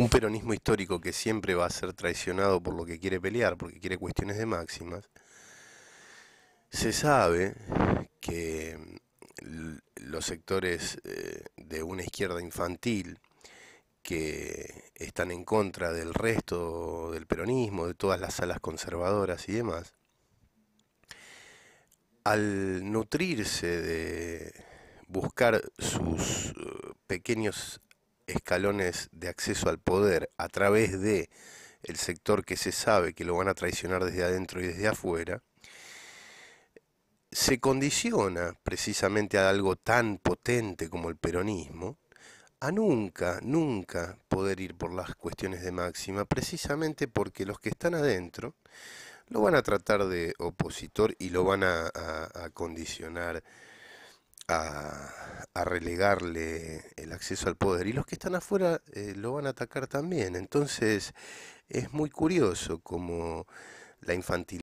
un peronismo histórico que siempre va a ser traicionado por lo que quiere pelear, porque quiere cuestiones de máximas, se sabe que mm, los sectores eh, de una izquierda infantil que están en contra del resto del peronismo, de todas las salas conservadoras y demás, al nutrirse de buscar sus eh, pequeños escalones de acceso al poder a través de el sector que se sabe que lo van a traicionar desde adentro y desde afuera, se condiciona precisamente a algo tan potente como el peronismo, a nunca, nunca poder ir por las cuestiones de máxima, precisamente porque los que están adentro lo van a tratar de opositor y lo van a, a condicionar a, a relegarle el acceso al poder y los que están afuera eh, lo van a atacar también. Entonces es muy curioso como la infantilidad